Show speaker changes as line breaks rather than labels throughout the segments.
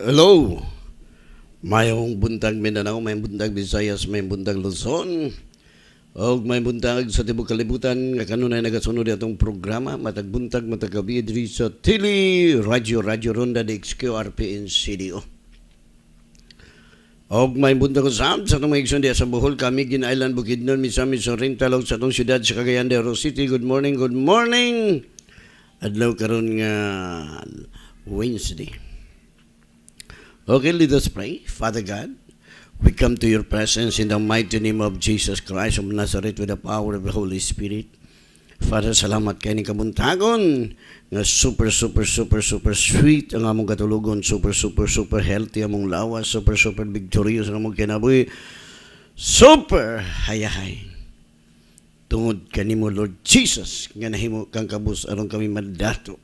Hello! Mayong buntag Mindanao, may buntag Visayas, may buntag Luzon, o may buntag sa Tibok Kalibutan, nga kanunay nagasunod atong programa, matag buntag, matag gabi, sa Tili, Radio, Radio Ronda, de RPN, CDO. O may buntag usab sa itong maigsun sa Bohol, kami, Ginailan, Bukidnon, Misamis, rin talog sa itong siyudad, sa Cagayan de Oro City. Good morning, good morning! Adlaw karon nga Wednesday. Okay, oh, let us pray. Father God, we come to your presence in the mighty name of Jesus Christ of Nazareth with the power of the Holy Spirit. Father, salamat kay ni kabuntagon nga super super super super sweet ang among katulugon, super super super healthy among lawas, super super victorious ang among kinabuhi. Super hayahay. Tungod kanimo Lord Jesus nga nahimo kang kabus aron kami mandato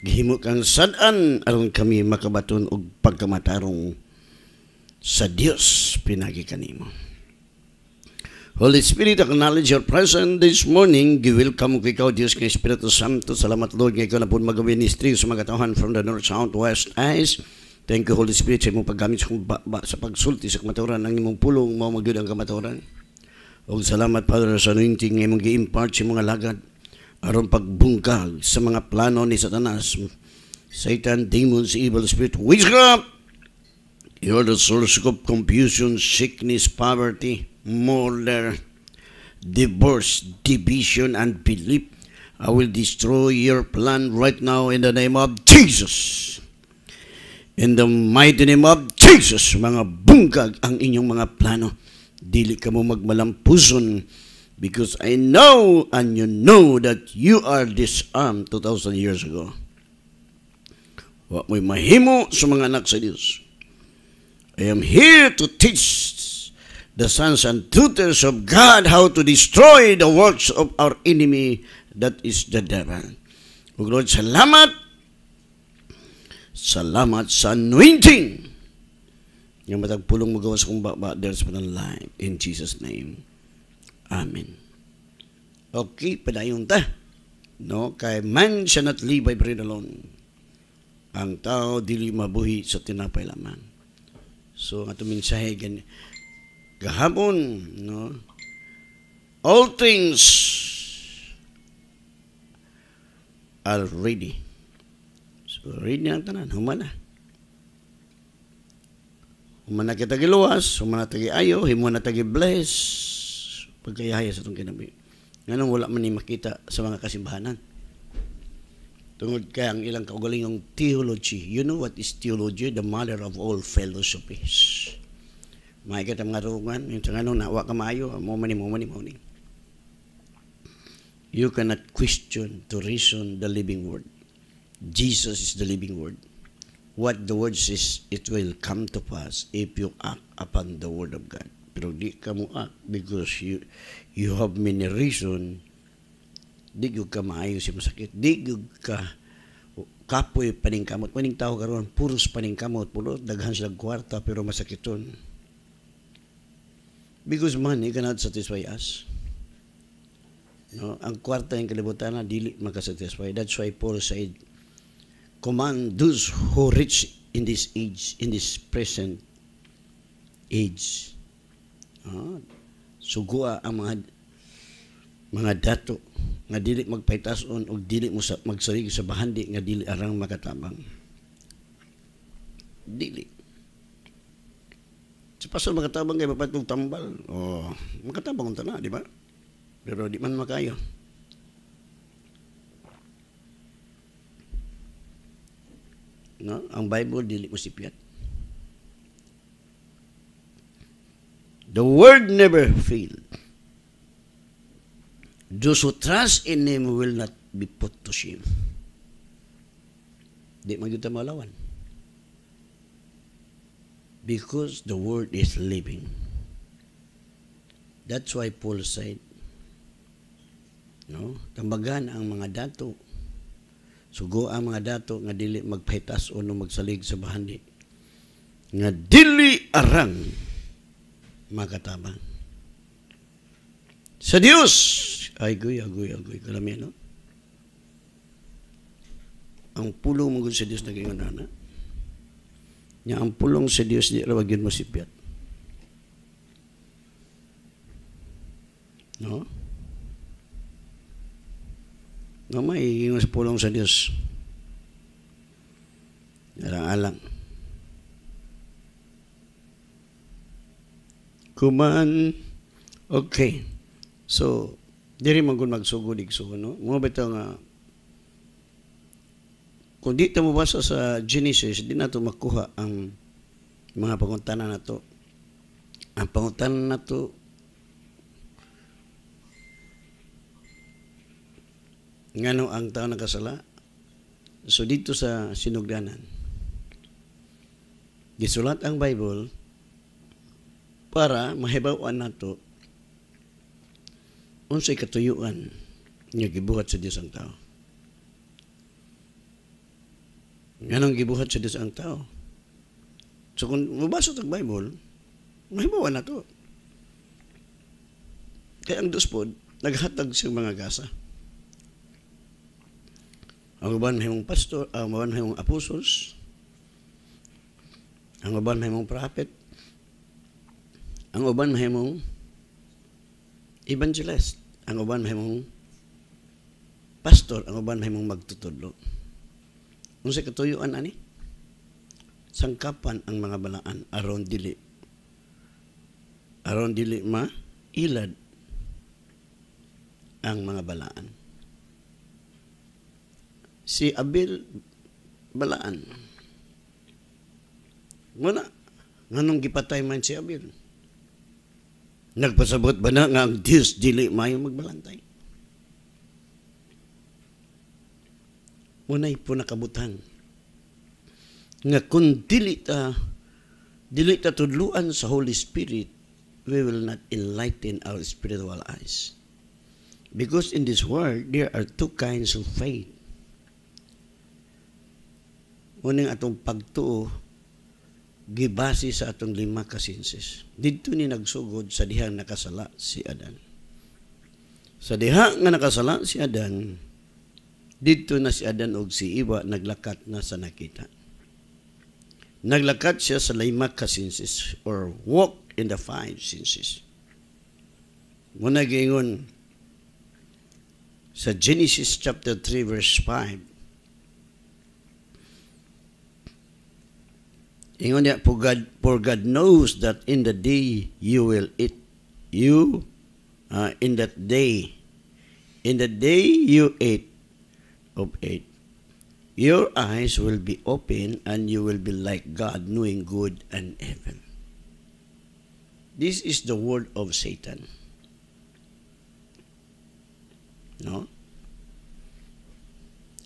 gihimo kang sadan aron kami makabaton og pagkamatarong sa Dios pinagi kanimo Holy Spirit, acknowledge your presence this morning. Gi-welcome ko ikaw, Diyos ng Espiritu Santo. Salamat, Lord, nga ikaw na po mag-ministry sa mga tahan from the north, south, west, east. Thank you, Holy Spirit, sa imong paggamit sa, pagsulti sa kamaturan ng imong pulong, mao magyud ang kamaturan. Og salamat, Father, sa anointing nga imong gi-impart sa mga lagad aron pagbungkag sa mga plano ni Satanas, Satan, demons, evil spirit, witchcraft. You are the source of confusion, sickness, poverty, murder, divorce, division, and belief. I will destroy your plan right now in the name of Jesus. In the mighty name of Jesus, mga bungkag ang inyong mga plano. Dili ka mo magmalampuson because I know and you know that you are disarmed 2,000 years ago. Huwag mo'y mahimo sa mga anak sa Diyos. I am here to teach the sons and tutors of God how to destroy the works of our enemy that is the devil. O Lord, salamat. Salamat sa anointing. Yung matagpulong magawa sa kong ba, ba life in Jesus' name. Amen. Okay, padayon ta. No, kay man siya not live by bread alone. Ang tao dili mabuhi sa tinapay lamang. So, ang ato mensahe gani gahapon, no? All things are ready. So, ready na tanan, humana. Humana kita giluwas, humana tagi ayo, himo na tagi bless pagkayahaya sa itong kinabi. Nga wala man ni makita sa mga kasimbahanan. Tungod kay ang ilang kaugalingong theology. You know what is theology? The mother of all philosophies. Mahigat ang ngarungan, yung tanganong nawa ka maayo, mumani, mumani, mumani. You cannot question to reason the living word. Jesus is the living word. What the word says, it will come to pass if you act upon the word of God pero di ka mo ah, because you, you have many reason, di gyud ka maayo si masakit, di gyud ka kapoy paning kamot, paning tao karon puros paning kamot, pulo, daghan sila kwarta, pero masakit masakiton. Because money cannot satisfy us. No? Ang kwarta yung kalibutan na dili makasatisfy. That's why Paul said, command those who rich in this age, in this present age, Oh, sugua ang mga mga dato nga dili magpaitason og dili mo sa magsarig sa bahandi nga dili arang makatabang dili sa paso makatabang kay papat tambal oh makatabang unta na di ba pero di man makayo no ang bible dili mo sipyat The word never failed. Those who trust in Him will not be put to shame. Di magyuta malawan. Because the word is living. That's why Paul said, no? Tambagan ang mga dato. Sugo ang mga dato nga dili magpahitas o magsalig sa bahandi. Nga dili arang mga katabang. Sa Diyos! Ay, goy, agoy, agoy. Karami, no? Ang pulong mo sa Diyos naging anana. Nga ang pulong sa Diyos, di rawag yun masipyat. No? No, may ingon sa pulong sa Diyos. Alang-alang. Kuman. Okay. So, diri man kung magsugod igsuon, no? Mga bitaw nga, kung di ta basa sa Genesis, di nato makuha ang mga pangutana nato. Ang pangutana nato ngano ang tao nakasala? So dito sa sinugdanan. Gisulat ang Bible para mahibawan nato unsay katuyuan nga gibuhat sa Dios ang tao. Nganong gibuhat sa Dios ang tao? So kung mabasa tag Bible, mahibawan nato. Kaya ang Dios pod naghatag sa mga gasa. Ang uban himong pastor, ang uban himong apostles, ang uban himong prophet, ang uban mahimong evangelist. Ang uban mahimong pastor. Ang uban mahimong magtutudlo. Kung sa katuyuan ani, sangkapan ang mga balaan aron dili. Aron dili ma ilad ang mga balaan. Si Abel balaan. Muna, nganong gipatay man si Abel? Nagpasabot ba na nga ang Diyos dili mayo magbalantay? Unay po nakabutang nga kung dili ta dili ta tudluan sa Holy Spirit, we will not enlighten our spiritual eyes. Because in this world, there are two kinds of faith. Unang atong pagtuo gibasi sa atong lima ka senses. Didto ni nagsugod sa diha nakasala si Adan. Sa diha nga nakasala si Adan, didto na si Adan og si Iwa naglakat na sa nakita. Naglakat siya sa lima ka or walk in the five senses. Muna gingon sa Genesis chapter 3 verse 5, Ingon niya, for God, for God knows that in the day you will eat. You, uh, in that day, in the day you eat of it, your eyes will be open and you will be like God, knowing good and evil. This is the word of Satan. No?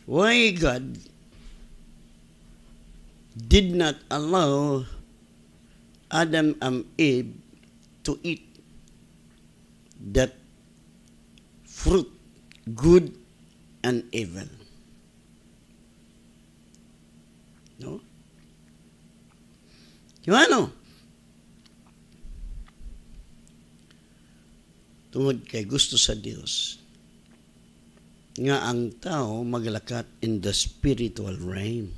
Why God did not allow Adam and Eve to eat that fruit, good and evil. No? Kiwano? Tungod kay gusto sa Dios nga ang tao maglakat in the spiritual realm.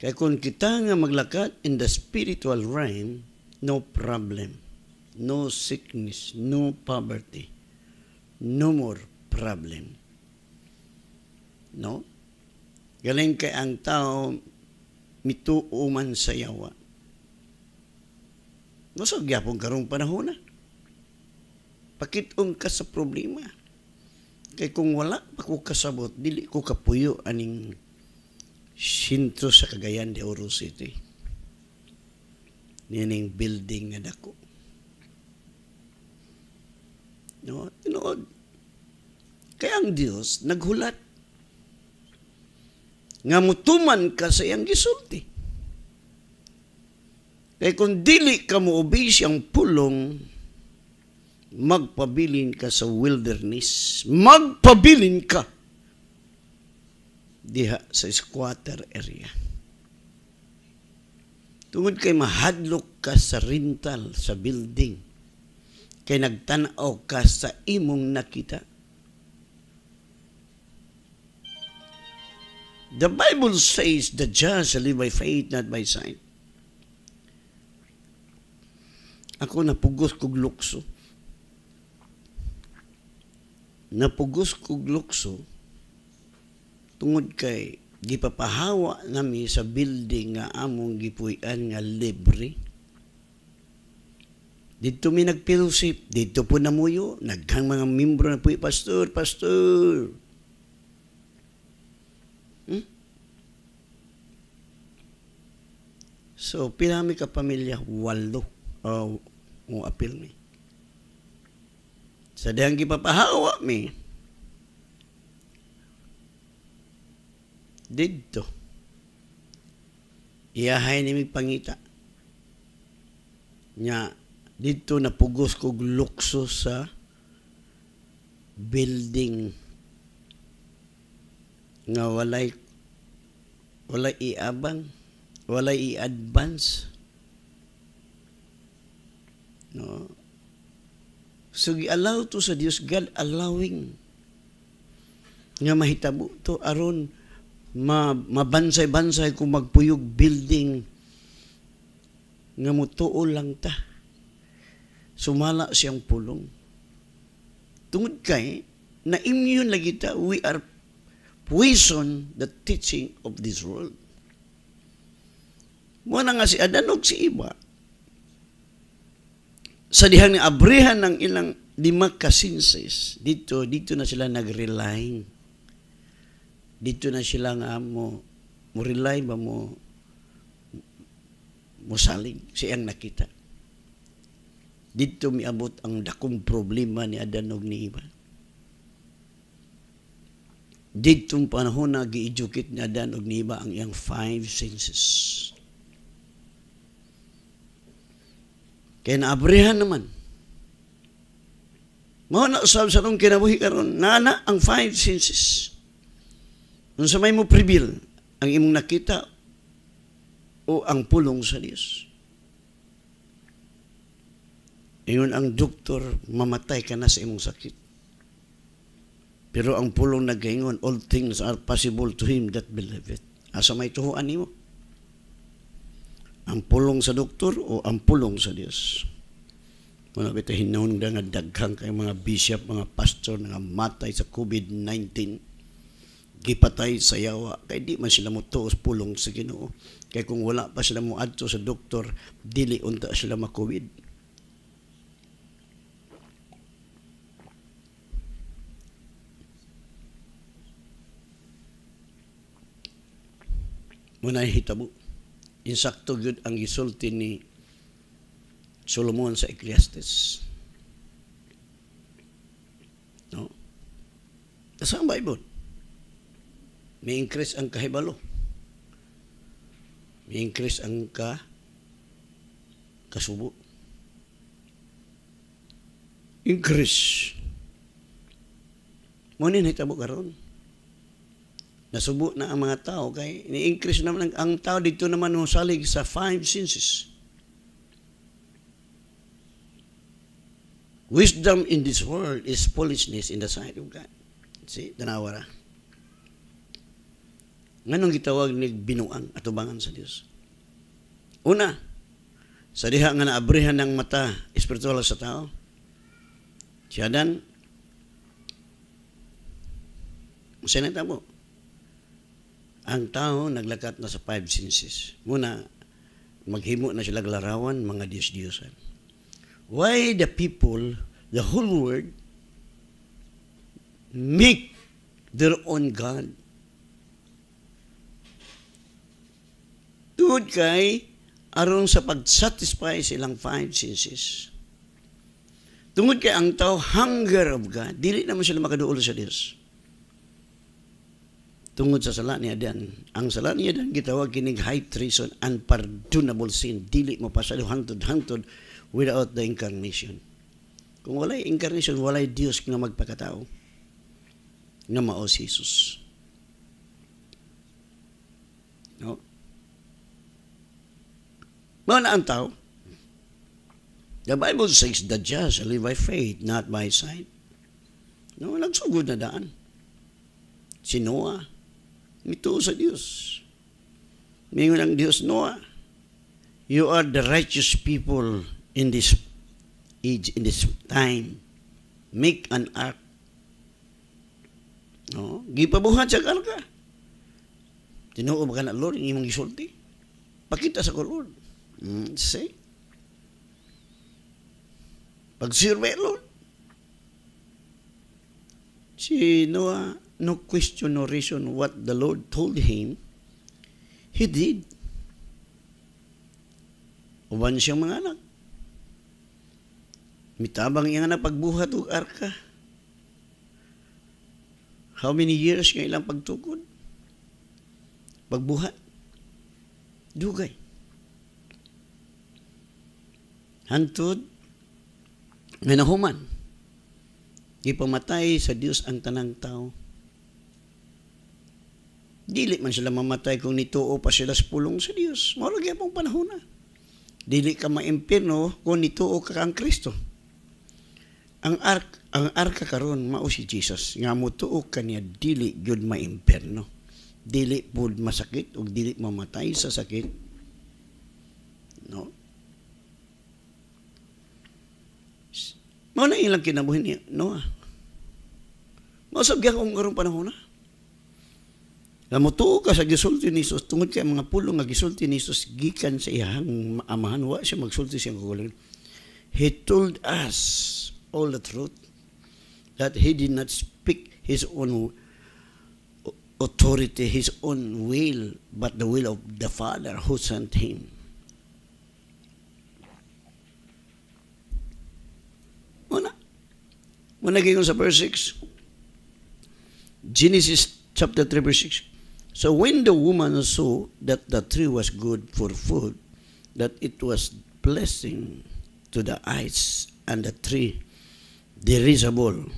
Kaya kung kita nga maglakat in the spiritual realm, no problem, no sickness, no poverty, no more problem. No? Galing kay ang tao mituo man sa yawa. Masog yapon karong panahon na. Pakitong ka sa problema. Kay kung wala pa ko kasabot, dili ko kapuyo aning sentro sa Cagayan de Oro City. Nining building nga dako. No, tinood. Kaya ang Dios naghulat nga mutuman ka sa iyang gisulti. Kaya kung dili ka mo obey siyang pulong, magpabilin ka sa wilderness. Magpabilin ka diha sa squatter area. Tungod kay mahadlok ka sa rental sa building kay nagtanaw ka sa imong nakita. The Bible says the just shall live by faith, not by sight. Ako napugos kog lukso. Napugos kog lukso tungod kay gipapahawa nami sa building nga among gipuy-an nga libre. Dito mi nagpirusip, dito po namuyo, naghang mga membro na puy, pastor, pastor. Hmm? So, pinami ka pamilya, waldo. O, oh, mo apil mi. Sa dihang gipapahawa mi, didto iyahay ni pangita nya didto napugos ko lukso sa building nga walay walay iabang walay i-advance no so allow to sa Dios God allowing nga mahitabo to aron ma mabansay-bansay kung magpuyog building nga mutuo lang ta. Sumala siyang pulong. Tungod kay, na-immune lagi ta, we are poison the teaching of this world. Muna nga si Adanog si Iba. Sa dihang ni abrihan ng ilang lima kasinsis, dito, dito na sila nag-relying dito na sila nga mo mo rely ba mo mo saling siyang nakita dito miabot ang dakong problema ni Adanog ni Iba ditong panahon na giedukit ni Adan ni Eva ang iyang five senses kay naabrihan naman mao na usab sa nung kinabuhi karon nana ang five senses Unsa may mo pribil ang imong nakita o ang pulong sa Dios? Ingon ang doktor, mamatay ka na sa imong sakit. Pero ang pulong nagaingon, all things are possible to him that believeth. Asa may tuhuan nimo? Ang pulong sa doktor o ang pulong sa Dios? Muna kita hinahon nga daghang kay mga bishop, mga pastor nga matay sa COVID-19 gipatay sa yawa kay di man sila mo tuos pulong sa Ginoo kay kung wala pa sila mo adto sa doktor dili unta sila makuwid Muna hitabo. Insakto gyud ang gisulti ni Solomon sa Ecclesiastes. No? Asa ang Bible? may increase ang kahibalo. May increase ang ka kasubo. Increase. ni hitabo karon. Nasubo na ang mga tao kay ni-increase naman ang, ang tao dito naman salig sa five senses. Wisdom in this world is foolishness in the sight of God. See, tanawara nganong gitawag ni binuang atubangan sa Dios una sa diha nga naabrihan ng mata espiritual sa tao siya dan Masinita mo. Ang tao naglakat na sa five senses. Muna, maghimo na sila larawan, mga Dios diyosan Why the people, the whole world, make their own God? Tuod kay aron sa pag-satisfy pagsatisfy ilang five senses. Tungod kay ang tao hunger of God, dili naman sila makaduol sa Dios. Tungod sa sala niya Adan, ang sala niya Adan gitawag kining high treason, unpardonable sin, dili mo pasalo hangtod-hangtod without the incarnation. Kung walay incarnation, walay Dios nga magpakatao nga mao si Jesus. No? Mao na ang tao. The Bible says, the just shall live by faith, not by sight. No, nagsugod na daan. Si Noah, mituo sa Diyos. Mingon ang Diyos, Noah, you are the righteous people in this age, in this time. Make an ark. No, gipabuhat sa ka. Tinuob ka na, Lord, yung imong gisulti. Pakita sa ko, Lord. Mm, see? Pag-survey, Lord. Si Noah, no question, no reason what the Lord told him, he did. Uban siyang mga anak. Mitabang iyang anak pagbuhat og arka. How many years nga ilang pagtukod? Pagbuhat. Dugay. hangtod nga nahuman gipamatay sa Dios ang tanang tao dili man sila mamatay kung nituo pa sila sa pulong sa Dios mao lagi pong panahon na dili ka maimpirno kung nituo ka kang Kristo ang ark ang arka karon mao si Jesus nga mutuo kaniya dili gyud maimpirno dili pud masakit ug dili mamatay sa sakit no Mao na ilang kinabuhi niya, Noah. Mausab gyud akong karong panahon na. Lamutuo ka sa gisulti ni Jesus tungod kay mga pulong nga gisulti ni Jesus gikan sa iyang amahan wa siya magsulti siyang kugulan. He told us all the truth that he did not speak his own authority, his own will, but the will of the Father who sent him. Muna kayo sa verse 6. Genesis chapter 3 verse 6. So when the woman saw that the tree was good for food, that it was blessing to the eyes and the tree desirable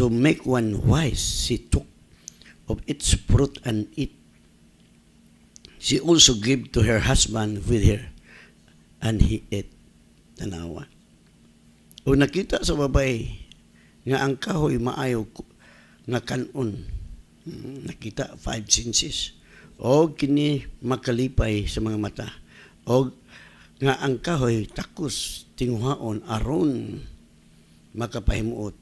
to make one wise, she took of its fruit and eat. She also gave to her husband with her, and he ate. Tanawa. O nakita sa babae nga ang kahoy maayo nga kanon. Hmm, nakita five senses. O kini makalipay sa mga mata. O nga ang kahoy takus tinguhaon aron makapahimuot.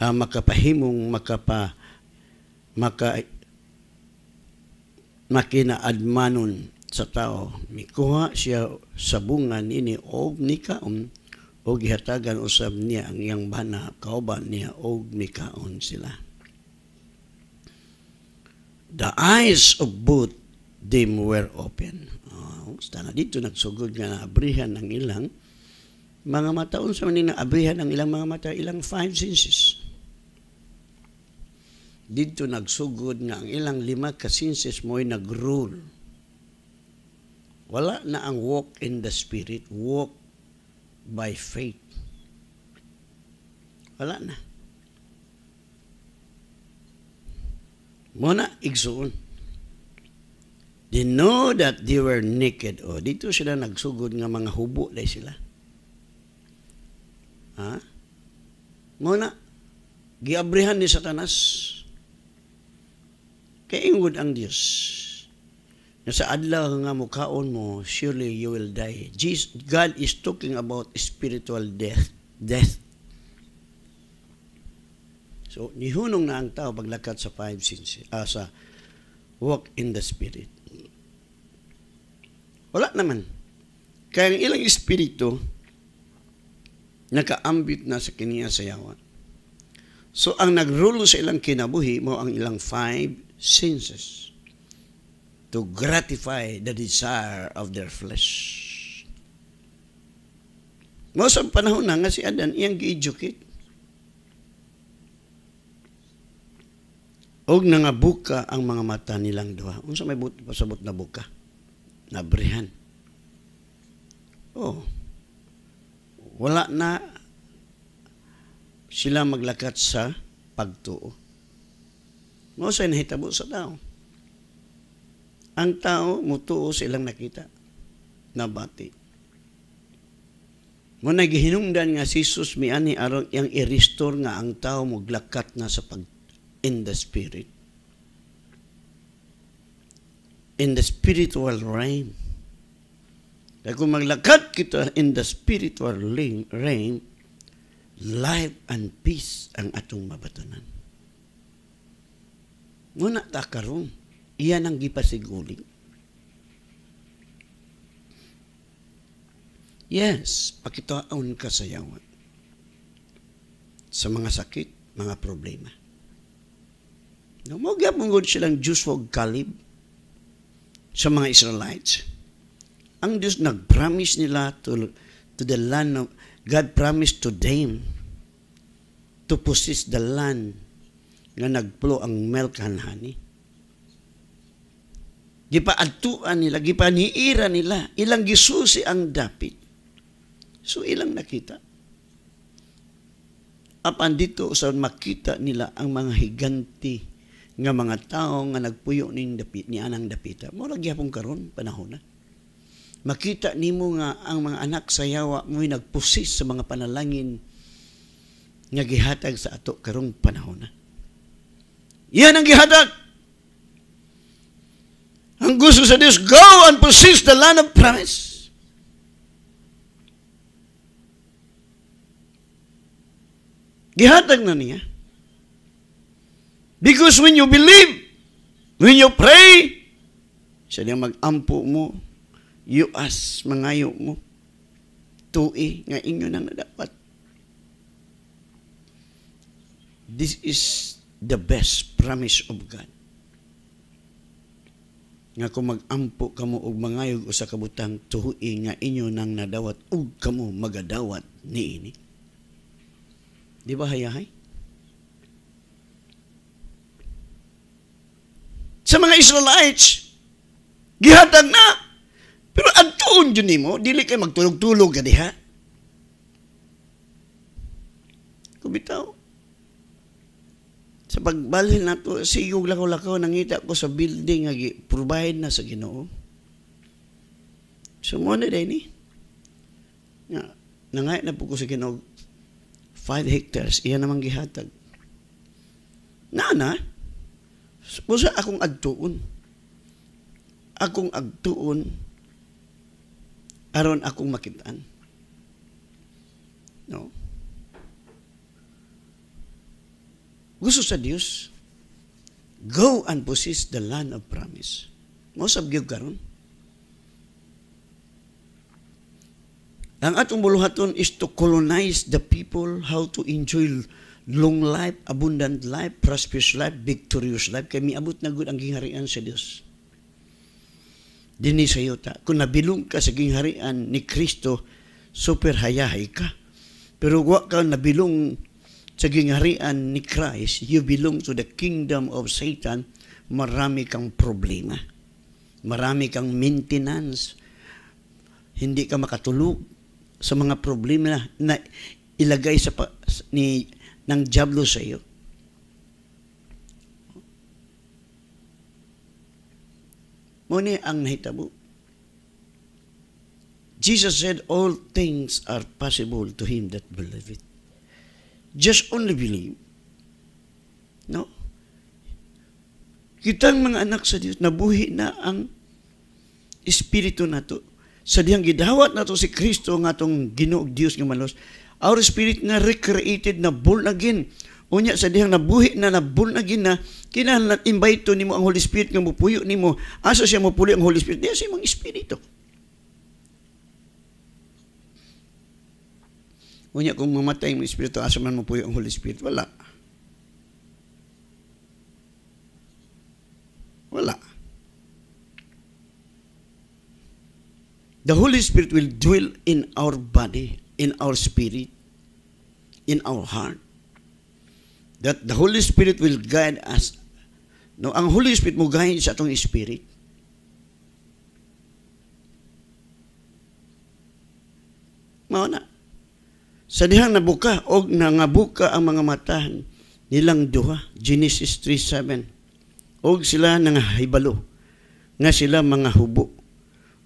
Uh, makapahimong makapa maka admanon sa tao. Mikuha siya sa bunga nini og nikaon o gihatagan usab niya ang iyang bana kauban niya og mikaon sila the eyes of both them were open oh, na dito nagsugod nga abrihan ng ilang mga mataon sa manina abrihan ang ilang mga mata ilang five senses dito nagsugod nga ang ilang lima ka senses mo'y nagrule wala na ang walk in the spirit walk by faith. Wala na. Muna, igsoon. They know that they were naked. O, oh, dito sila nagsugod nga mga hubo dahil sila. Ha? Muna, giabrihan ni Satanas. Kaya ingod ang Diyos sa adlaw nga mukaon mo, surely you will die. Jesus, God is talking about spiritual death. Death. So, nihunong na ang tao paglakat sa five sins, uh, ah, sa walk in the spirit. Wala naman. Kaya ang ilang espiritu, nakaambit na sa kaniya sayawan. So, ang nagrulo sa ilang kinabuhi mo ang ilang five senses to gratify the desire of their flesh. Mo sa panahon na nga si Adan, iyang gi-educate. Og nangabuka ang mga mata nilang duha. Unsa may but, pasabot na buka? Nabrihan. Oh. Wala na sila maglakat sa pagtuo. Mo sa nahitabo sa daw ang tao mutuo silang nakita nabati mo naghinungdan nga si Jesus mi ani aron yang i-restore nga ang tao moglakat na sa pag in the spirit in the spiritual realm kaya kung maglakat kita in the spiritual realm life and peace ang atong mabatanan muna ta karon Iyan ang gipasiguling. Yes, pakitaon ka sayawan sa mga sakit, mga problema. No, mo gyapon silang Diyos wag kalib sa mga Israelites. Ang Diyos nag-promise nila to, to the land of, God promised to them to possess the land nga nagplo ang milk and honey gipaadtuan nila, gipaniira nila, ilang gisusi ang dapit. So ilang nakita. Apan dito sa makita nila ang mga higanti nga mga tao nga nagpuyo ning dapit ni anang dapita. Mo lagi hapon karon panahon na. Makita nimo nga ang mga anak sa yawa mo'y nagpusis sa mga panalangin nga gihatag sa ato karong panahon na. Yan ang gihatag ang gusto sa Diyos, go and possess the land of promise. Gihatag na niya. Because when you believe, when you pray, sa niya mag-ampo mo, you ask, mangayo mo, tui nga inyo nang dapat. This is the best promise of God nga kung magampo kamo og mangayog usa ka butang tuhui nga inyo nang nadawat ug kamo magadawat niini. Di ba hayahay? Sa mga Israelites, gihatag na. Pero adtuon jud nimo, dili kay magtulog-tulog ka diha. Kubitaw. Sa pagbalhin nato sa iyong lakaw-lakaw, nangita ko sa building nga provide na sa Ginoo. So mo na din eh. Nga, nangay na po ko sa Ginoo 5 hectares, iya namang gihatag. Nana, busa akong agtuon. Akong agtuon, aron akong makitaan. No? gusto sa Dios, go and possess the land of promise. Mao sa gyud karon. Ang atong buluhaton is to colonize the people how to enjoy long life, abundant life, prosperous life, victorious life. Kaya miabot na gud ang gingharian sa Dios. Dini sa iyo ta. Kung nabilong ka sa gingharian ni Kristo, super hayahay ka. Pero wa ka nabilong sa gingharian ni Christ, you belong to the kingdom of Satan, marami kang problema. Marami kang maintenance. Hindi ka makatulog sa mga problema na, na ilagay sa ni ng diablo sa iyo. Muni ang nahitabo. Jesus said, all things are possible to him that believeth. Just only believe. No? Kitang mga anak sa Dios nabuhi na ang espiritu nato. Sa diyang gidawat nato si Kristo nga atong Ginoog Dios nga malos, our spirit na recreated na born again. Unya sa dihang nabuhi na na born again na kinahanglan invite nimo ang Holy Spirit nga mupuyo nimo. Asa siya mupuyo ang Holy Spirit? Diya sa imong espiritu. Unya kung mamatay mo Espiritu, asa man mo puyo ang Holy Spirit? Wala. Wala. The Holy Spirit will dwell in our body, in our spirit, in our heart. That the Holy Spirit will guide us. No, ang Holy Spirit mo guide sa atong spirit. Mao na. Sa dihang nabuka og nangabuka ang mga matahan nilang duha, Genesis 3:7. Og sila nang hibalo, nga sila mga hubo.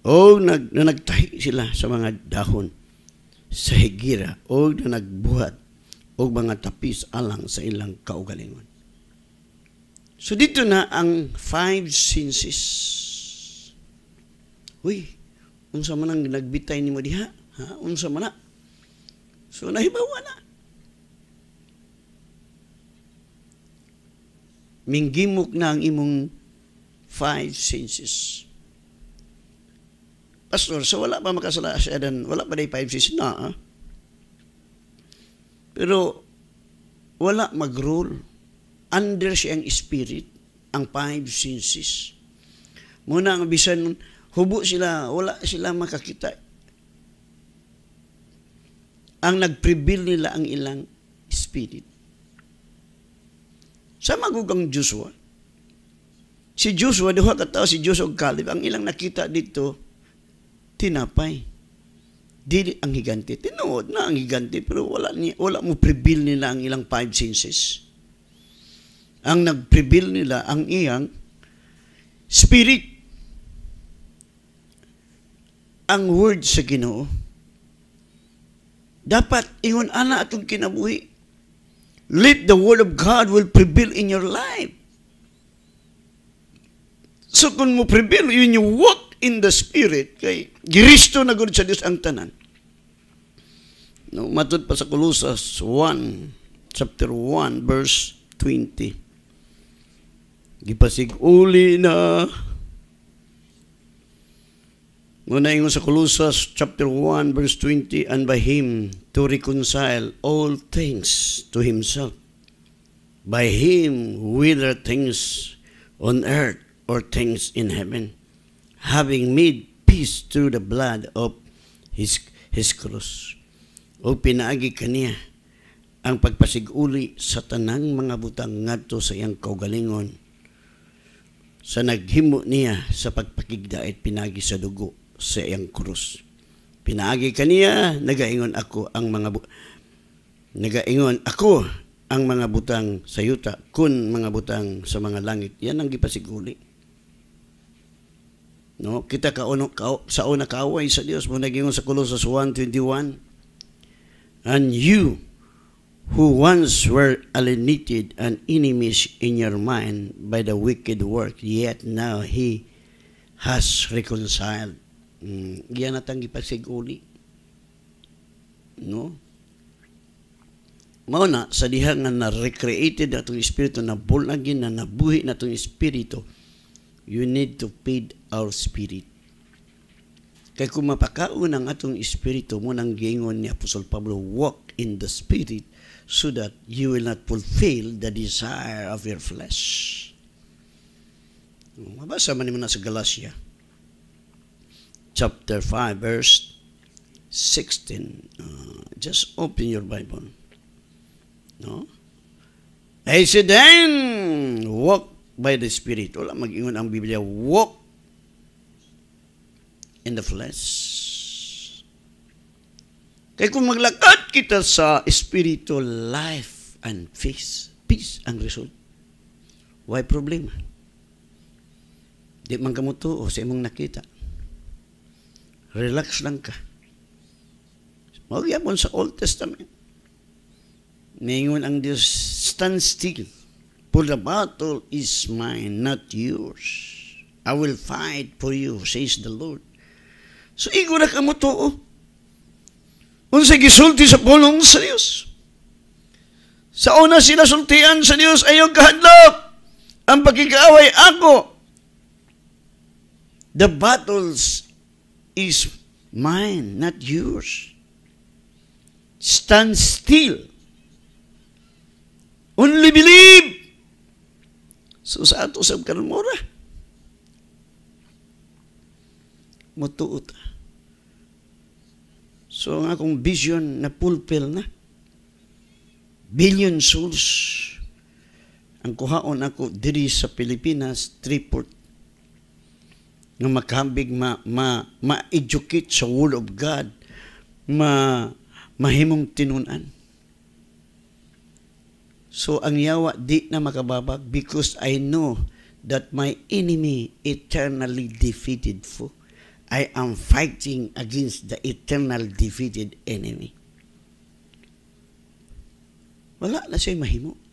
O nag, na sila sa mga dahon sa higira o na nagbuhat o mga tapis alang sa ilang kaugalingon. So dito na ang five senses. Uy, unsa man ang nagbitay ni mo diha? Ha? Unsa man na? So nahibawa na. Minggimok na ang imong five senses. Pastor, so wala ba makasala siya dan wala ba day five senses na. Ah? Pero wala mag-rule. Under siya ang spirit, ang five senses. Muna ang bisan, hubo sila, wala sila makakita ang nag-prevail nila ang ilang spirit. Sa magugang Joshua, si Joshua, duha katao tao si Joshua Caleb, ang ilang nakita dito, tinapay. Dili ang higante. Tinuod na ang higante, pero wala, ni, wala mo prevail nila ang ilang five senses. Ang nag nila, ang iyang spirit. Ang word sa Ginoo, dapat ingon ana atong kinabuhi. Let the word of God will prevail in your life. So kung mo prevail, yun you walk in the Spirit, kay giristo na sa Dios ang tanan. No, matod pa sa Colossus 1, chapter 1, verse 20. Gipasig uli na Muna ingon sa Colossus chapter 1 verse 20 and by him to reconcile all things to himself by him whether things on earth or things in heaven having made peace through the blood of his his cross o pinaagi kaniya ang pagpasiguli sa tanang mga butang ngadto sa iyang kaugalingon sa naghimo niya sa pagpakigdait pinagi sa dugo sa iyang krus. Pinaagi kaniya, nagaingon ako ang mga bu- nagaingon ako ang mga butang sa yuta kun mga butang sa mga langit. Yan ang gipasiguli. No, kita ka kauno ka, sa una kaaway sa Dios mo nagingon sa Colossus 1:21. And you who once were alienated and enemies in your mind by the wicked work, yet now he has reconciled Mm, yan natang gipasiguni. No? Mao na sa diha nga na recreated atong espiritu na bulagin na nabuhi natong espiritu. You need to feed our spirit. Kay kung mapakaon ang atong espiritu mo nang gingon ni Apostol Pablo, walk in the spirit so that you will not fulfill the desire of your flesh. Mabasa man mo na sa Galacia chapter 5, verse 16. Uh, just open your Bible. No? Hey, si then walk by the Spirit. Wala mag-ingon ang Biblia. Walk in the flesh. Kaya kung maglakad kita sa spiritual life and peace, peace ang result. Why problema? Di man kamutuo sa imong nakita. Relax lang ka. Magyapon sa Old Testament. Ningon ang Diyos, stand still. For the battle is mine, not yours. I will fight for you, says the Lord. So, igo na ka mo to. Oh. Unsa gisulti sa pulong sa Dios. Sa una sila sultian sa Dios ayong kahadlok. Ang pagkikaaway ako. The battles is mine, not yours. Stand still. Only believe. So sa ato sa kanmura. Mutuot. So ang akong vision na fulfill na. Billion souls ang kuhaon ako diri sa Pilipinas 314 nga makambig ma, ma, ma-educate sa will of God, ma, mahimong tinunan. So ang yawa di na makababag because I know that my enemy eternally defeated for. I am fighting against the eternal defeated enemy. Wala na siya mahimong.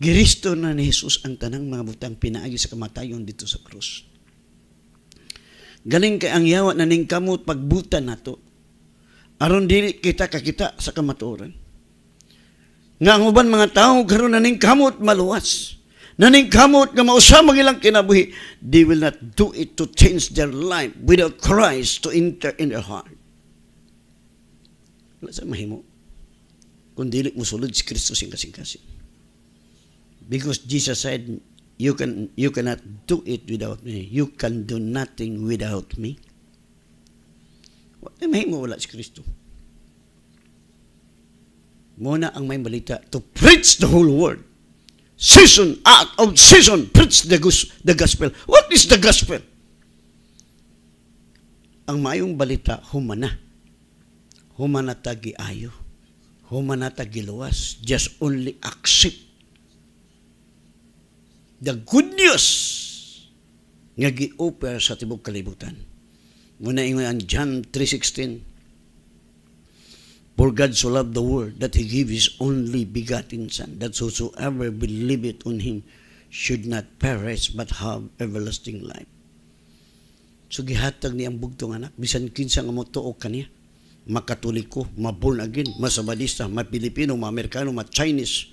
Giristo na ni Jesus ang tanang mga butang pinaayo sa kamatayon dito sa krus. Galing kay ang yawa na ning kamot pagbutan nato. Aron dili kita kakita sa kamatuoran. Nga ang uban mga tao karon naning kamot maluwas. Naning kamot nga mausa magilang kinabuhi, they will not do it to change their life without Christ to enter in their heart. Wala sa mahimo. Kung dili mo sulod si Kristo sing kasing-kasing. Because Jesus said, you, can, you cannot do it without me. You can do nothing without me. Ay, may mawala si Kristo. Muna ang may balita, to preach the whole world. Season, out of season, preach the, the gospel. What is the gospel? Ang mayong balita, humana. Humana tagiayo. Humana tagiluwas. Just only accept the good news nga gi-offer sa tibok kalibutan. Muna ingon ang John 3.16, For God so loved the world that He gave His only begotten Son, that whosoever believeth on Him should not perish but have everlasting life. So gihatag ni ang bugtong anak, bisan kinsa nga motuok kaniya, makatuliko, mabon again, masabalista, mapilipino, maamerikano, ma-Chinese,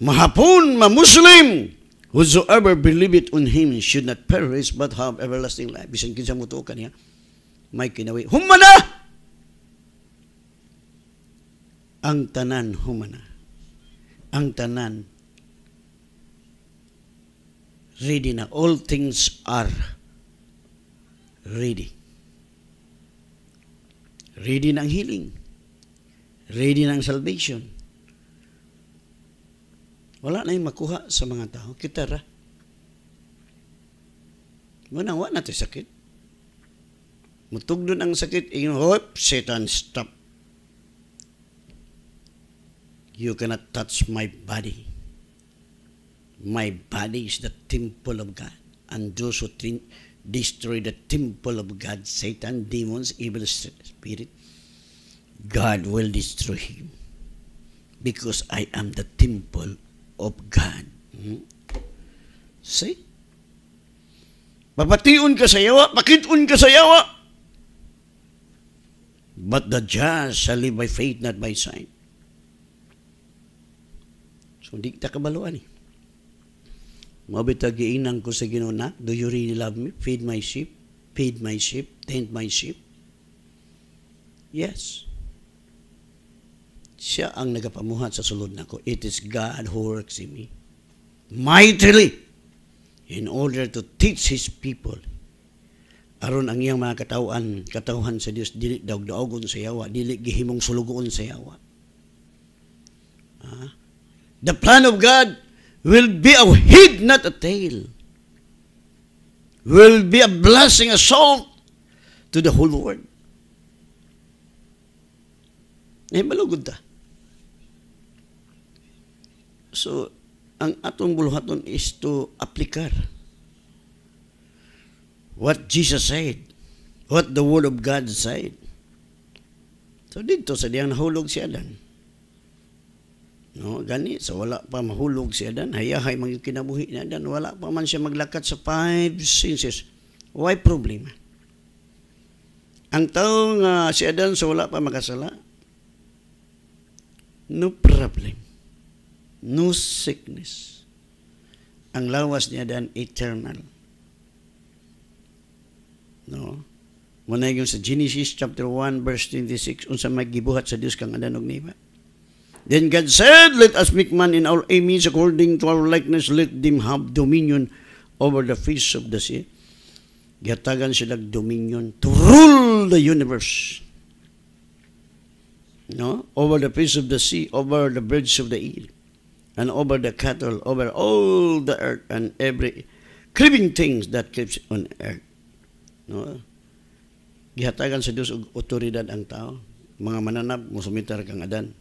Mahapon, ma-Muslim, whosoever believeth on him should not perish but have everlasting life. Bisan kinsa mo to kaniya, may kinawi. Humana! Ang tanan humana. Ang tanan ready na. All things are ready. Ready na healing. Ready na ang salvation wala na yung makuha sa mga tao. Kitara. Muna, wala na ito sakit. Mutugdon ang sakit. Ingon, hop, Satan, stop. You cannot touch my body. My body is the temple of God. And those who destroy the temple of God, Satan, demons, evil spirit, God will destroy him because I am the temple of God. Mm-hmm. See? Papation ka sa yawa, pakitun ka sa yawa. But the just shall live by faith, not by sight. So, hindi kita kabaluan eh. Mabitagiinan ko sa ginuna, do you really love me? Feed my sheep, feed my sheep, tend my sheep. Yes siya ang nagapamuhat sa sulod nako. It is God who works in me mightily in order to teach His people. Aron ang iyang mga katawan, katauhan sa Dios dili dagdaogon sa yawa, dili gihimong sulugoon sa yawa. Ah? The plan of God will be a head, not a tail. Will be a blessing, a salt to the whole world. Eh, malugod ta. So, ang atong buluhaton is to aplikar what Jesus said, what the Word of God said. So, dito sa diyang nahulog si Adan. No, gani. So, wala pa mahulog si Adan. Hayahay mga kinabuhi ni Adan. Wala pa man siya maglakat sa five senses. Why problema? Ang tao nga si Adan so wala pa makasala, no problem no sickness. Ang lawas niya dan eternal. No? Muna yung sa Genesis chapter 1 verse 26 unsa magibuhat sa Dios kang anan og niba. Then God said, Let us make man in our image according to our likeness. Let them have dominion over the fish of the sea. Gatagan sila dominion to rule the universe. No? Over the fish of the sea, over the birds of the air and over the cattle, over all the earth and every creeping things that creeps on earth. No? Gihatagan sa Dios og otoridad ang tao. Mga mananap, musumitar kang adan.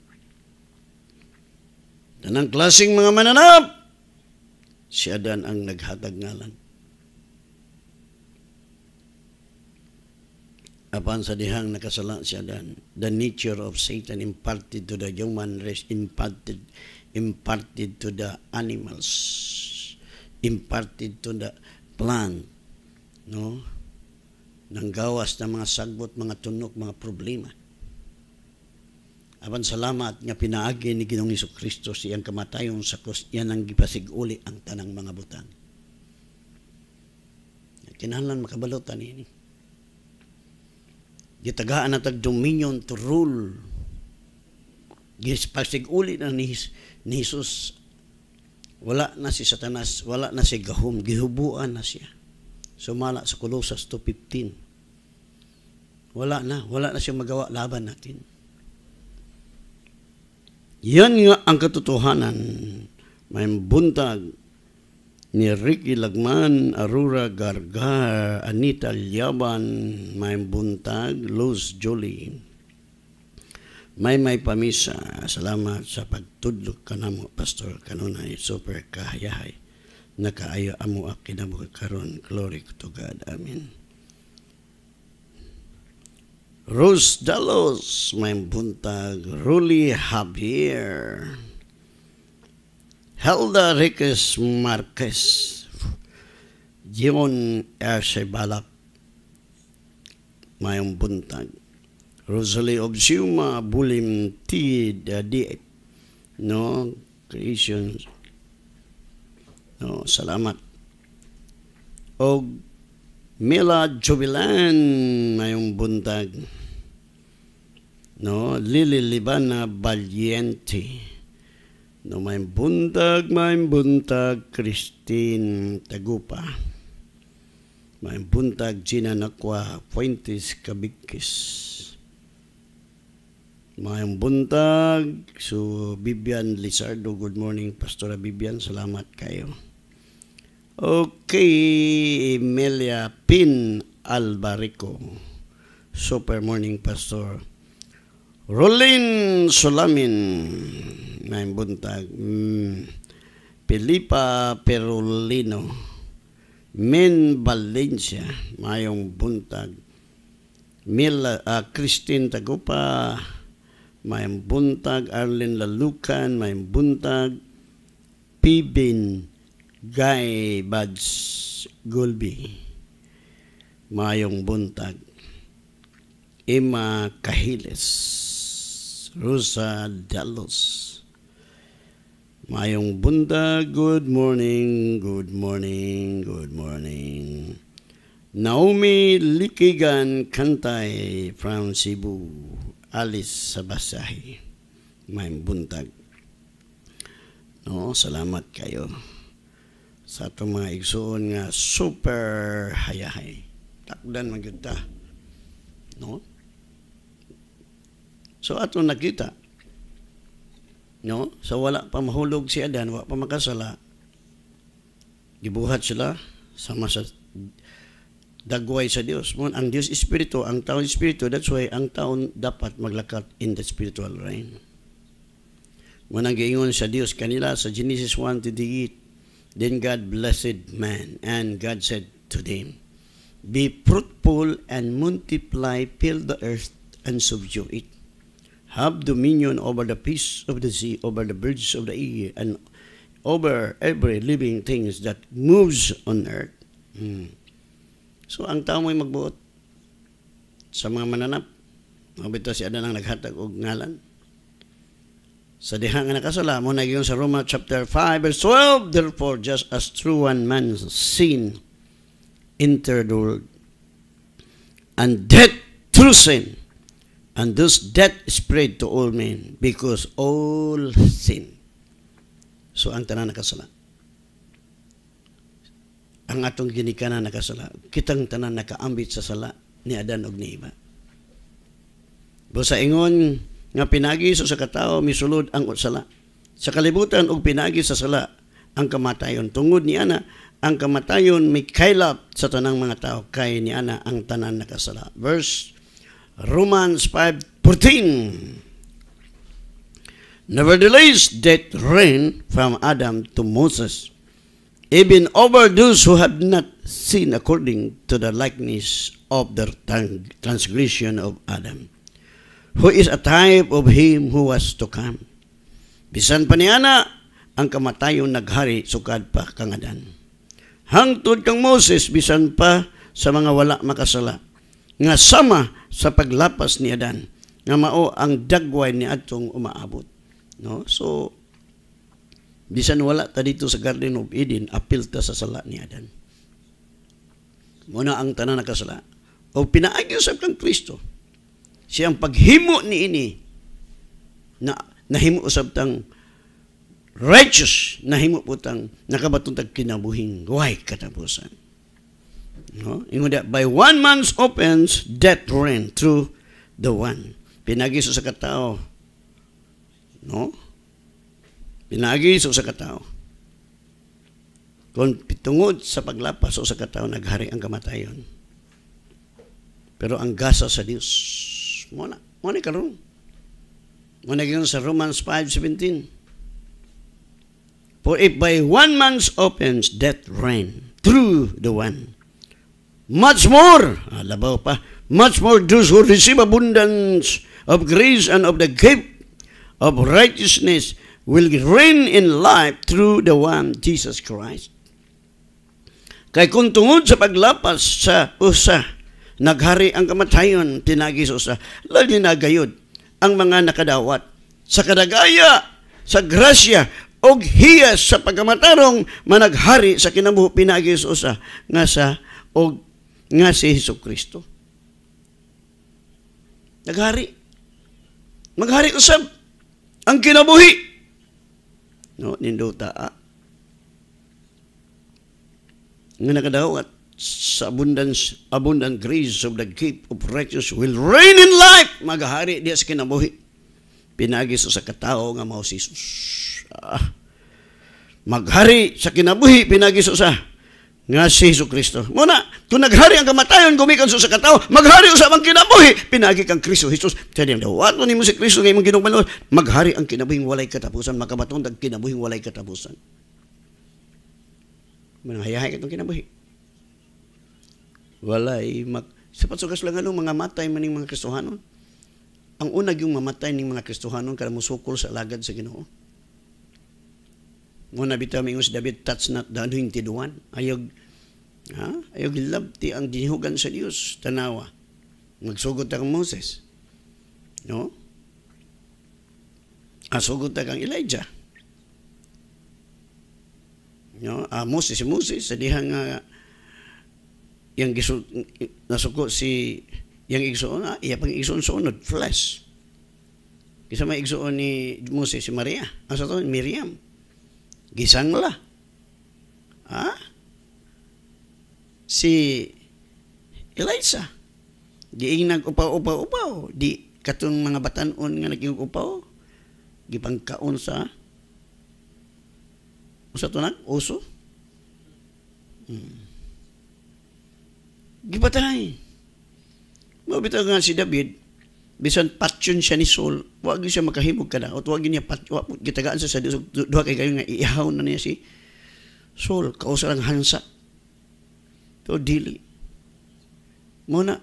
Tanang klasing mga mananap, si Adan ang naghatag ngalan. Apan sa dihang nakasala si Adan, the nature of Satan imparted to the human race, imparted imparted to the animals, imparted to the plant, no? Nang gawas ng mga sagbot, mga tunok, mga problema. Aban salamat nga pinaagi ni Ginoong Iso Kristo siyang kamatayon sa krus, yan ang gipasiguli ang tanang mga butang. Kinahanglan makabalutan ini. Gitagaan na tag-dominion to rule gispasiguli na ni ni Jesus, wala na si Satanas, wala na si Gahom, gihubuan na siya. Sumala sa Colossus 2.15. Wala na, wala na siya magawa laban natin. Yan nga ang katotohanan. May buntag ni Ricky Lagman, Arura Gargar, Anita Lyaban, May buntag, Luz Jolie. May may pamisa, salamat sa pagtudlok ka namo, Pastor Kanunay, super kahayahay, na kaayo amo a kinabuhi karon glory to God, Amen. Rose Dalos, may buntag, Ruli Javier, Helda Riquez Marquez, Jion Erse Balap, mayong buntag. Rosalie Obsiuma, Bulim T, uh, no, creations. No, salamat. O Mila Jubilan, mayong buntag. No, Lili Libana Valiente. No, may buntag, may buntag, Christine Tagupa. May buntag, Gina Nakwa, Fuentes Cabigkis. Mayong buntag. So, Bibian Lizardo. Good morning, Pastora Bibian. Salamat kayo. Okay, Emilia Pin Albarico. Super morning, Pastor. Rolin Solamin. Mayong buntag. Mm. Pilipa Perolino. Men Valencia. Mayong buntag. Mila, uh, Christine Tagupa. Mayang Buntag, Arlen Lalucan, Mayang Buntag, Pibin, Guy Buds Gulbi, Mayong Buntag, Emma Kahiles, Rosa Dalos, Mayong Buntag, good morning, good morning, good morning. Naomi Likigan Kantay from Cebu alis sa basahi, buntag. No, salamat kayo sa itong mga igsuon nga super hayahay. Takdan maganda. No? So ato nakita no? So wala pa mahulog si Adan, wala pa makasala. Gibuhat sila sama sa dagway sa Dios. Mo ang Dios espiritu, ang taon espiritu, that's why ang taon dapat maglakat in the spiritual realm. Mo nang giingon sa Dios kanila sa Genesis 1:28, then God blessed man and God said to them, Be fruitful and multiply, fill the earth and subdue it. Have dominion over the fish of the sea, over the birds of the air, and over every living things that moves on earth. Hmm. So, ang tao mo'y magbuot sa mga mananap. Mabito si Adan ang naghatag og ngalan. Sa diha nga nakasala, mo na yun sa Roma chapter 5 verse 12, Therefore, just as through one man's sin entered the world, and death through sin, and this death spread to all men because all sin. So, ang tanan nakasala ang atong ginikanan nakasala kitang tanan nakaambit sa sala ni Adan og ni Eva busa ingon nga pinagi so sa katao misulod ang sala sa kalibutan og pinagi sa sala ang kamatayon tungod ni ana ang kamatayon may kailap sa tanang mga tao kay ni ana ang tanan nakasala verse Romans 5:14 Nevertheless, death reigned from Adam to Moses, even over those who have not sin according to the likeness of the transgression of Adam, who is a type of him who was to come. Bisan pa niana ang kamatayong naghari sukad pa kang Adan. Hangtod kang Moses bisan pa sa mga wala makasala nga sama sa paglapas ni Adan nga mao ang dagway ni atong umaabot. No? So Bisan wala ta dito sa Garden of Eden, apil ta sa sala ni Adan. Muna ang tanan nakasala. O pinaagyo sa kang Kristo, ang paghimo ni ini na nahimo usab tang righteous nahimo po tang nakabatong tag kinabuhing way katapusan. No? Ingon by one man's opens, death reigned through the one. Pinagi sa katao. No? Pinagi sa usa Kung pitungod sa paglapas sa katao, naghari ang kamatayon. Pero ang gasa sa Diyos, mo na, mo na karon. Mo sa Romans 5:17. For if by one man's offense death reigned through the one, much more, ah, labaw pa, much more those who receive abundance of grace and of the gift of righteousness will reign in life through the one Jesus Christ. Kay kung tungod sa paglapas sa usa, naghari ang kamatayon, tinagi sa usa, lalo nagayod ang mga nakadawat sa kadagaya, sa grasya, o hiyas sa pagkamatarong managhari sa kinabuhi pinagi sa usa nga sa og nga si Hesus Kristo. Naghari. Maghari usab ang kinabuhi no nindo taa ah. nga nakadaw at sa abundance abundant grace of the gift of righteousness will reign in life magahari di sa kinabuhi pinagi sa sa katao nga mao si Jesus ah. maghari sa kinabuhi pinagi sa nga si Hesus Kristo. Muna, kung naghari ang kamatayon, gumikan sa katao, maghari usap ang kinabuhi, pinagi kang Kristo Hesus. Kaya niyang dawato ni mo si Kristo ngayon ginumanon, maghari ang kinabuhing walay katapusan, makamatong ang kinabuhing walay katapusan. Manahayahay itong kinabuhi. Walay mak... Sa pasukas lang ano, mga matay maning mga Kristohanon. Ang unag yung mamatay ning mga Kristohanon, kaya musukol sa alagad sa ginoo Muna bitaw mingus David, touch not the anointed one. Ayog, ha? ayog love ti ang dihugan sa Dios tanawa. Magsugot ang Moses. No? Asugot ah, ang Elijah. No? Ah, Moses, si Moses, sa dihang uh, yang gisu, nasuko si yang igsoon, ah, iya pang igsoon sunod, flesh. Kisama igsoon ni Moses si Maria. Asa to? Miriam. Gisangla. Ha? Si Eliza. Diing nag-upaw-upaw-upaw. Di katong mga batanon nga naging upaw. Gipangkaon sa usa to nang uso. Hmm. Gipatay. Mabitaw nga si David, bisan patyon siya ni Saul, wag siya makahimog kana O wag niya pat, wag, gitagaan sa sa duha kay kayo nga iihaw na niya si Saul, kausa lang hansa. O dili. Muna,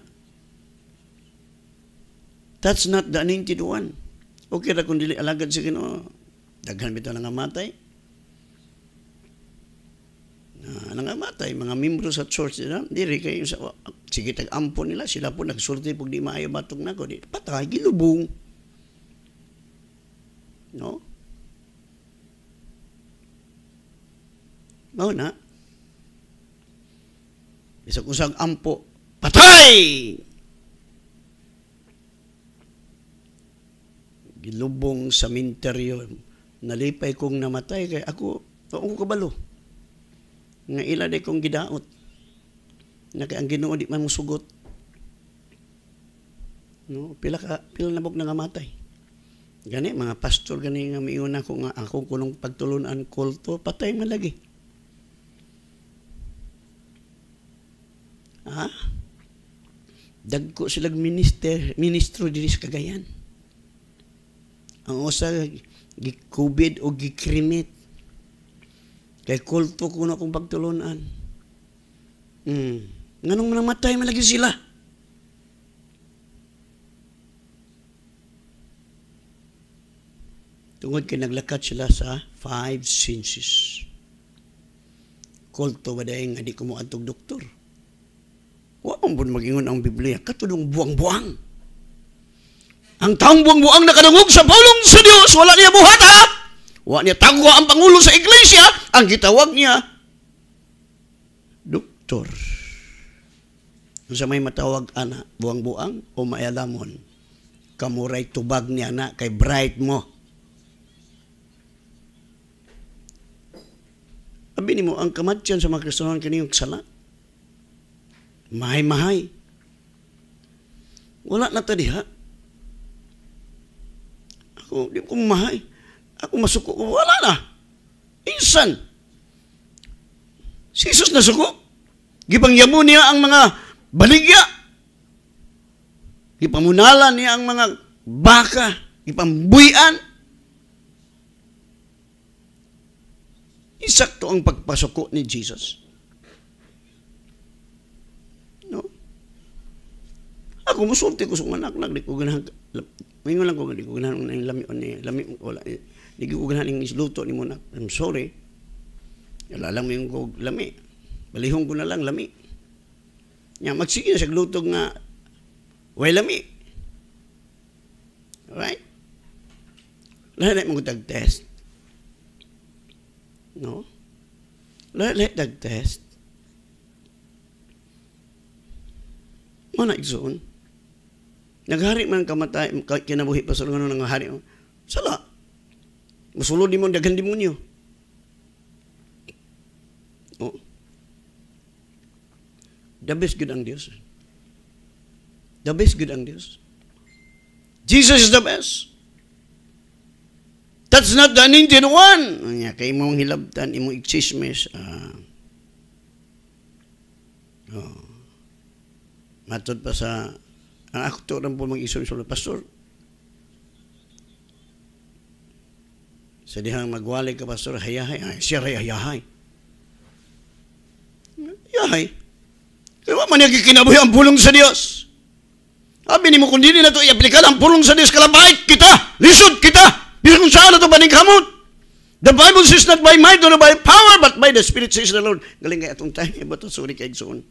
that's not the anointed one. Okay ra kung dili alagad sa Ginoo. Daghan bitaw nga matay na nangamatay, mga miyembro sa church nila, diri kayo sa, sige tag ampo nila, sila po nagsulti pug di maayo batong nako di, patay, gilubong. No? Mao na. Bisag usag ampo, patay! Gilubong sa minteryo, nalipay kong namatay, kay ako, ako kabalo nga ila day kong gidaot na kay ang Ginoo di man mo sugot no pila ka pila nabog na nga matay gani mga pastor gani nga miingon ako nga ako kunong an kulto patay man lagi ha dagko sila minister ministro diri sa Cagayan ang usa gi COVID o gi krimet Kay kulpo ko na akong pagtulunan. Mm. Nganong namatay malagi sila. Tungod kay naglakat sila sa five senses. Kulto ba dahil nga di ko antog doktor? Wa man bon magingon ang Biblia katudong buang-buang. Ang taong buang-buang nakadungog sa paulong sa Dios wala niya buhat ha? Wa niya tagwa ang Pangulo sa Iglesia, ang gitawag niya, Doktor. Sa may matawag, ana, buang-buang o maalamon, kamuray tubag niya na kay bright mo. Abini mo, ang kamatyan sa mga kristohan kaniyong sala. Mahay-mahay. Wala na ta diha. Ako, di ko mahay. Ako masuko ko, wala na. Insan. Si Jesus nasuko. Gipangyamo niya ang mga baligya. Gipamunala niya ang mga baka. Gipambuyan. Isakto ang pagpasuko ni Jesus. No? Ako musulti ko sa umanak, nagdi ko ganahan. Mingon lang ko, ganahan ko ganahan ng lami, ni, eh. lamion Ligi ko ganahan isluto ni mo I'm sorry. Alalang mo yung kog lami. Balihong ko na lang lami. Nya, magsige na siya luto nga way lami. Alright? Lahat na mga test No? Lahat na tag-test. Mga nagsoon. Naghari man kamatay, kinabuhi pa sa nga hari. nanghari. Oh. Sala. Musulod ni mo daghang demonyo. Oh. The best good ang Dios. The best good ang Dios. Jesus is the best. That's not the anointed one. Nya kay mong hilabtan, imong ikchismis. Ah. Oh. Matod pa sa, ang akto ng po mag Pastor, Sa dihang magwalay ka, Pastor, hayahay. Ay, siya ray hayahay. Hayahay. Kaya man yung kikinabuhi ang pulong sa Dios. Sabi ni mo, kung hindi na ito i-aplikan ang pulong sa Dios, kalabait kita, lisod kita, di kung saan na ito baningkamot. The Bible says not by might nor by power, but by the Spirit says the Lord. Galing kaya itong time, iba ito, sorry kay Exxon.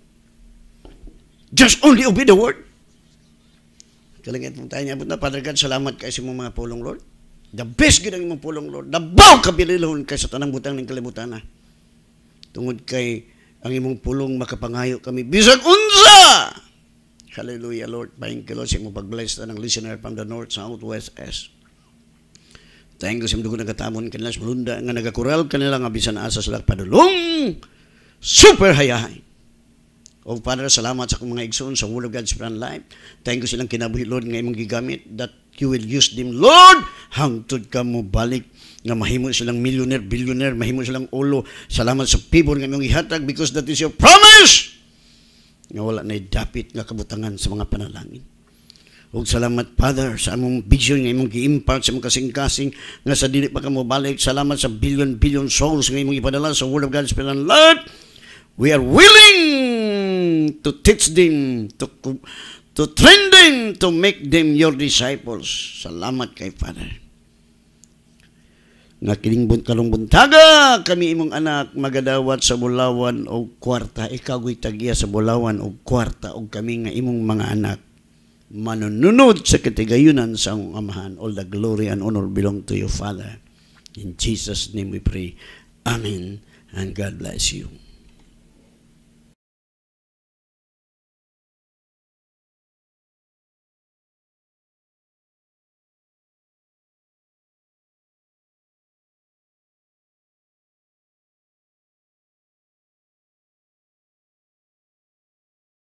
Just only obey the word. Galing kaya itong time, iba na, Father God, salamat kayo sa mga pulong, Lord. The best gid ang imong pulong Lord. Dabaw ka bililhon kay sa tanang butang ng kalibutan na. Ah. Tungod kay ang imong pulong makapangayo kami bisag unsa. Hallelujah Lord. Thank you Lord sa imong pag-bless tanang listener from the north, south, west, east. Thank you sa mga nagatamon kanila sa Bulunda nga nagakural kanila nga bisan asa sila padulong super hayahay. O Father, salamat sa akong mga igsoon sa Word of God's Brand Life. Thank you silang kinabuhi, Lord, nga imong gigamit that you will use them. Lord, hangtod ka mo balik nga mahimo silang millionaire, billionaire, mahimo silang ulo. Salamat sa pibor nga imong ihatag because that is your promise! Nga wala na dapit nga kabutangan sa mga panalangin. O salamat, Father, sa among vision nga imong gi impact sa mga kasing-kasing nga sa dili pa ka mo balik. Salamat sa billion-billion souls nga imong ipadala sa Word of God, Spirit Lord. We are willing to teach them, to, to train them to make them your disciples. Salamat kay Father. Nga kiningbon buntaga, kami imong anak, magadawat sa bulawan o kwarta. Ikaw tagiya sa bulawan o kwarta o kami nga imong mga anak. Manununod sa katigayunan sa among amahan. All the glory and honor belong to you, Father. In Jesus' name we pray. Amen. And God bless you.